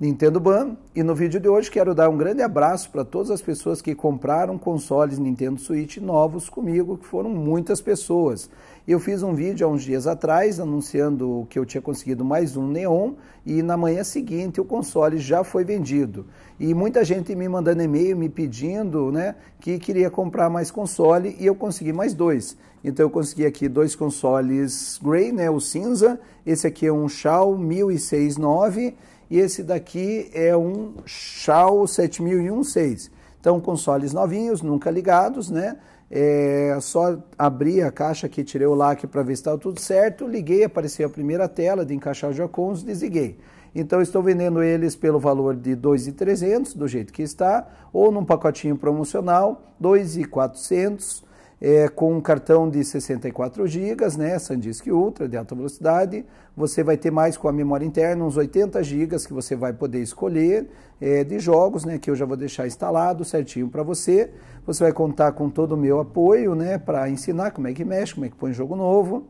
Nintendo Ban. E no vídeo de hoje quero dar um grande abraço para todas as pessoas que compraram consoles Nintendo Switch novos comigo, que foram muitas pessoas. Eu fiz um vídeo há uns dias atrás anunciando que eu tinha conseguido mais um Neon e na manhã seguinte o console já foi vendido. E muita gente me mandando e-mail, me pedindo né, que queria comprar mais console e eu consegui mais dois. Então eu consegui aqui dois consoles Grey, né, o cinza, esse aqui é um Shaw 1069 e esse daqui é um Shaw 70016, Então, consoles novinhos, nunca ligados, né? É, só abri a caixa que tirei o lacre para ver se estava tudo certo, liguei, apareceu a primeira tela de encaixar os Jocons, desliguei. Então estou vendendo eles pelo valor de 2.300, do jeito que está, ou num pacotinho promocional, 2.400, é, com um cartão de 64 GB, né, SanDisk Ultra de alta velocidade, você vai ter mais com a memória interna uns 80 GB que você vai poder escolher é, de jogos, né, que eu já vou deixar instalado certinho para você. Você vai contar com todo o meu apoio, né, para ensinar como é que mexe, como é que põe jogo novo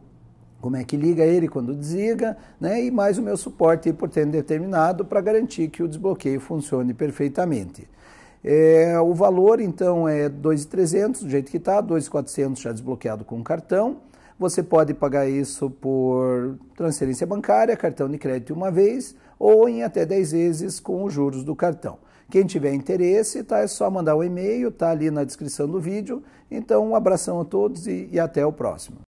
como é que liga ele quando desliga, né? e mais o meu suporte por tempo determinado para garantir que o desbloqueio funcione perfeitamente. É, o valor, então, é 2,300, do jeito que está, 2,400 já desbloqueado com o cartão. Você pode pagar isso por transferência bancária, cartão de crédito uma vez, ou em até 10 vezes com os juros do cartão. Quem tiver interesse, tá, é só mandar o um e-mail, tá ali na descrição do vídeo. Então, um abração a todos e, e até o próximo.